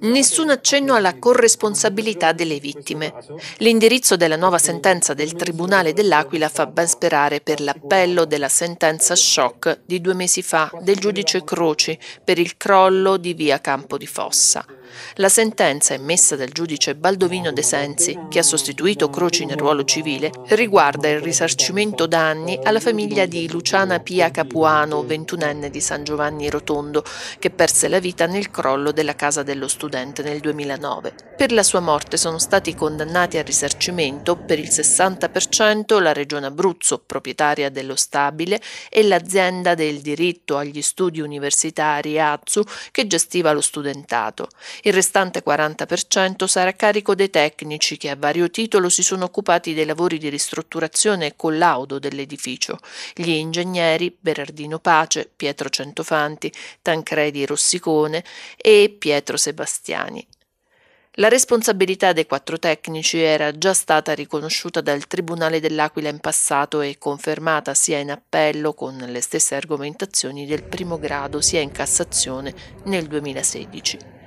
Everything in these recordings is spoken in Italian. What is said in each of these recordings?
Nessun accenno alla corresponsabilità delle vittime. L'indirizzo della nuova sentenza del Tribunale dell'Aquila fa ben sperare per l'appello della sentenza shock di due mesi fa del giudice Croci per il crollo di via Campo di Fossa. La sentenza emessa dal giudice Baldovino De Sensi, che ha sostituito Croci nel ruolo civile, riguarda il risarcimento danni alla famiglia di Luciana Pia Capuano, ventunenne di San Giovanni Rotondo, che perse la vita nel crollo della casa dello studente nel 2009. Per la sua morte sono stati condannati al risarcimento per il 60% la Regione Abruzzo, proprietaria dello stabile, e l'azienda del diritto agli studi universitari AZU che gestiva lo studentato. Il restante 40% sarà a carico dei tecnici che a vario titolo si sono occupati dei lavori di ristrutturazione e collaudo dell'edificio, gli ingegneri Berardino Pace, Pietro Centofanti, Tancredi Rossicone e Pietro Sebastiani. La responsabilità dei quattro tecnici era già stata riconosciuta dal Tribunale dell'Aquila in passato e confermata sia in appello con le stesse argomentazioni del primo grado sia in Cassazione nel 2016.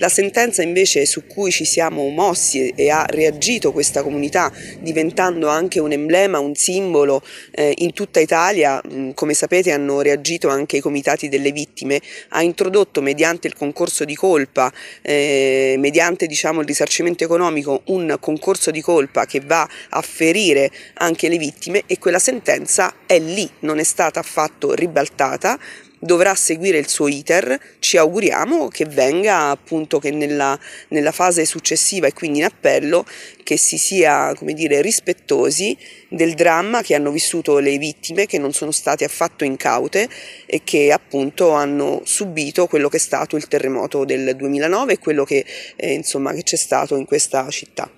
La sentenza invece su cui ci siamo mossi e ha reagito questa comunità diventando anche un emblema, un simbolo eh, in tutta Italia, mm, come sapete hanno reagito anche i comitati delle vittime, ha introdotto mediante il concorso di colpa, eh, mediante diciamo, il risarcimento economico, un concorso di colpa che va a ferire anche le vittime e quella sentenza è lì, non è stata affatto ribaltata dovrà seguire il suo iter, ci auguriamo che venga appunto che nella, nella fase successiva e quindi in appello che si sia come dire rispettosi del dramma che hanno vissuto le vittime che non sono state affatto incaute e che appunto hanno subito quello che è stato il terremoto del 2009 e quello che, eh, insomma, che c'è stato in questa città.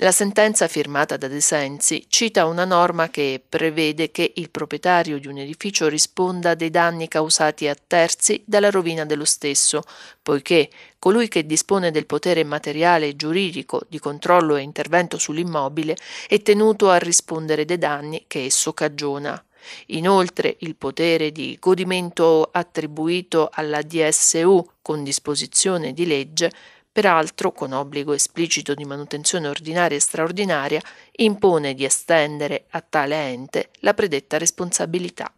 La sentenza firmata da De Sensi cita una norma che prevede che il proprietario di un edificio risponda dei danni causati a terzi dalla rovina dello stesso, poiché colui che dispone del potere materiale e giuridico di controllo e intervento sull'immobile è tenuto a rispondere dei danni che esso cagiona. Inoltre il potere di godimento attribuito alla DSU con disposizione di legge peraltro con obbligo esplicito di manutenzione ordinaria e straordinaria, impone di estendere a tale ente la predetta responsabilità.